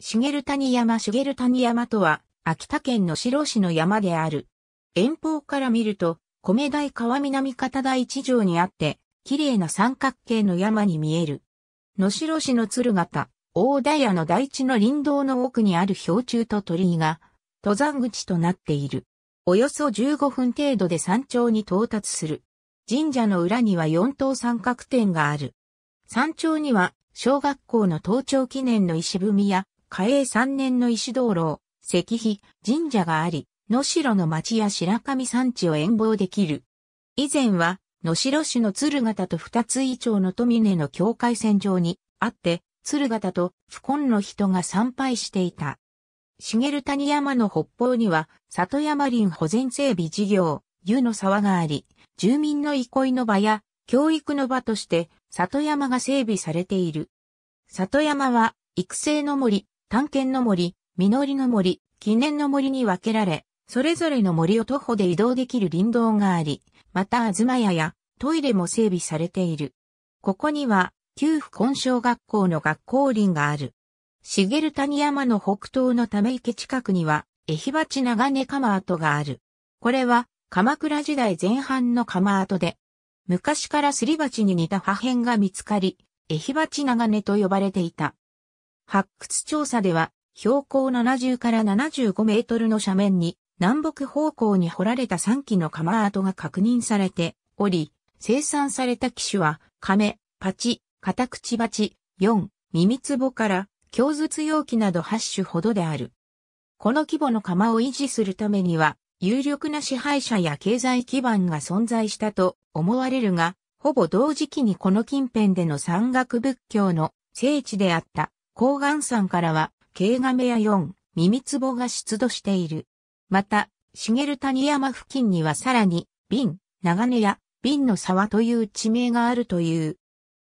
茂谷山茂谷山とは、秋田県の白市の山である。遠方から見ると、米大川南方第一条にあって、綺麗な三角形の山に見える。野白市の鶴形、大田屋の大地の林道の奥にある氷柱と鳥居が、登山口となっている。およそ15分程度で山頂に到達する。神社の裏には四等三角点がある。山頂には、小学校の登頂記念の石踏みや、嘉永三年の石灯籠、石碑、神社があり、野城の町や白神山地を遠望できる。以前は、野城市の鶴形と二つ以上の富根の境界線上にあって、鶴形と不根の人が参拝していた。茂谷山の北方には、里山林保全整備事業、湯の沢があり、住民の憩いの場や教育の場として、里山が整備されている。里山は、育成の森、探検の森、実りの森、記念の森に分けられ、それぞれの森を徒歩で移動できる林道があり、また東屋やトイレも整備されている。ここには、旧府根小学校の学校林がある。茂谷山の北東のため池近くには、えひば長根釜跡がある。これは、鎌倉時代前半の釜跡で、昔からすり鉢に似た破片が見つかり、えひば長根と呼ばれていた。発掘調査では、標高70から75メートルの斜面に、南北方向に掘られた3基の釜跡が確認されており、生産された機種は、亀、パチ、カタクチバチ、4、耳つぼから、強術容器など8種ほどである。この規模の釜を維持するためには、有力な支配者や経済基盤が存在したと思われるが、ほぼ同時期にこの近辺での山岳仏教の聖地であった高岩山からは、ケイガメやミ耳ボが出土している。また、茂谷山付近にはさらに、瓶、長根や瓶の沢という地名があるという。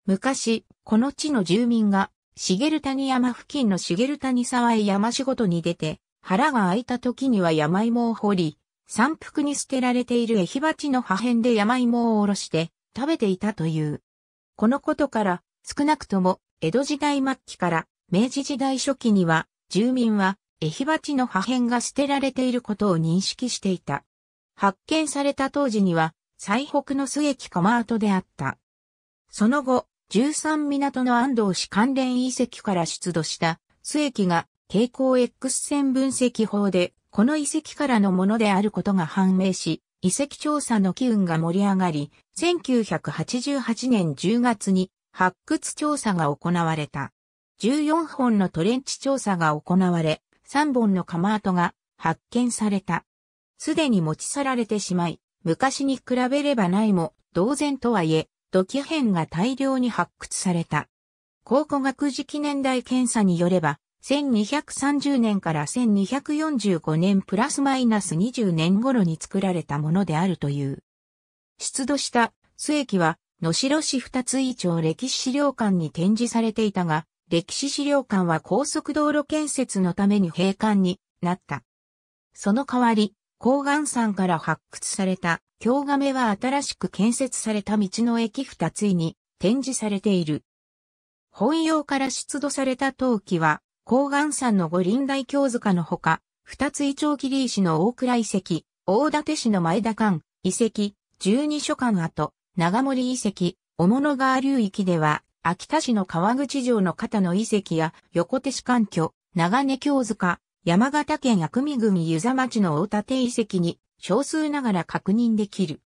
昔、この地の住民が、茂谷山付近の茂谷沢へ山仕事に出て、腹が空いた時には山芋を掘り、山腹に捨てられている駅鉢の破片で山芋をおろして食べていたという。このことから少なくとも江戸時代末期から明治時代初期には、住民は、エヒバチの破片が捨てられていることを認識していた。発見された当時には、最北の須駅ートであった。その後、13港の安藤市関連遺跡から出土した末駅が蛍光 X 線分析法で、この遺跡からのものであることが判明し、遺跡調査の機運が盛り上がり、1988年10月に発掘調査が行われた。14本のトレンチ調査が行われ、3本の釜跡が発見された。すでに持ち去られてしまい、昔に比べればないも、同然とはいえ、土器片が大量に発掘された。考古学時期年代検査によれば、1230年から1245年プラスマイナス20年頃に作られたものであるという。出土した末期は、野城市二つ以町歴史資料館に展示されていたが、歴史資料館は高速道路建設のために閉館になった。その代わり、高岩山から発掘された京亀は新しく建設された道の駅二つに展示されている。本用から出土された陶器は、高岩山の五輪大京塚のほか、二つ伊町切石の大倉遺跡、大館市の前田館遺跡、十二所館跡、長森遺跡、小物川流域では、秋田市の川口城の肩の遺跡や横手市環境、長根京塚、山形県薬見組湯沢町の大館遺跡に少数ながら確認できる。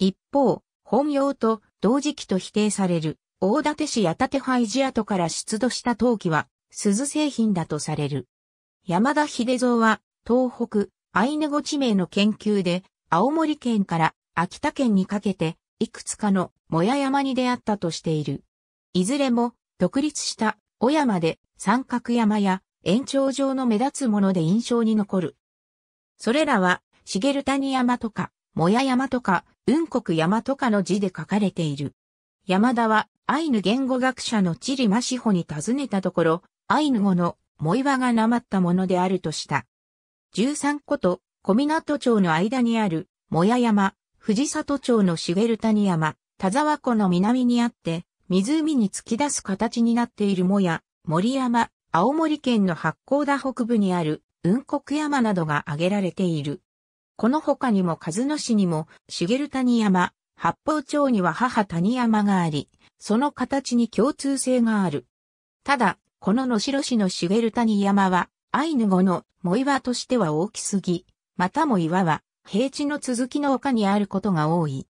一方、本用と同時期と否定される大館市八立廃寺跡から出土した陶器は鈴製品だとされる。山田秀蔵は東北アイヌ語地名の研究で青森県から秋田県にかけていくつかのもや山に出会ったとしている。いずれも独立した小山で三角山や延長上の目立つもので印象に残る。それらは、茂谷山とか、もや山とか、雲国山とかの字で書かれている。山田は、アイヌ言語学者のチリマシホに尋ねたところ、アイヌ語のもいわがなまったものであるとした。13個と小湊町の間にある、もや山、藤里町の茂谷山、田沢湖の南にあって、湖に突き出す形になっているもや、森山、青森県の八甲田北部にある雲国山などが挙げられている。この他にも数野市にも、茂谷山、八方町には母谷山があり、その形に共通性がある。ただ、この野城市の茂谷山は、アイヌ語の藻岩としては大きすぎ、またも岩は平地の続きの丘にあることが多い。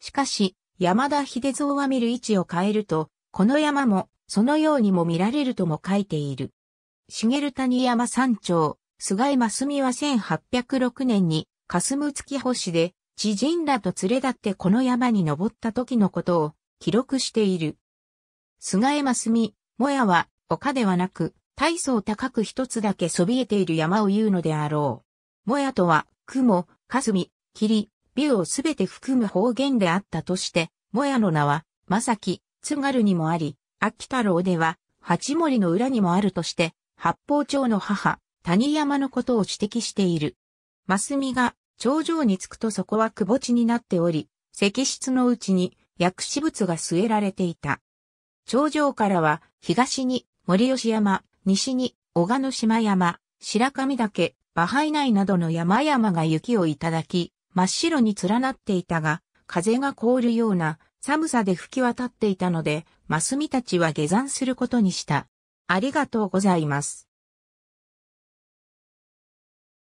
しかし、山田秀蔵は見る位置を変えると、この山も、そのようにも見られるとも書いている。茂谷山山頂、菅井真美は1806年に、霞月星で、知人らと連れ立ってこの山に登った時のことを記録している。菅江真澄、もやは丘ではなく、大層高く一つだけそびえている山を言うのであろう。もやとは、雲、霞、霧、ビューをすべて含む方言であったとして、もやの名は、まさき、津軽にもあり、秋太郎では、八森の裏にもあるとして、八方町の母、谷山のことを指摘している。マスミが、頂上に着くとそこは窪地になっており、石室のうちに薬師物が据えられていた。頂上からは、東に森吉山、西に小鹿野島山、白神岳、馬廃内などの山々が雪をいただき、真っ白に連なっていたが、風が凍るような寒さで吹き渡っていたので、マスミたちは下山することにした。ありがとうございます。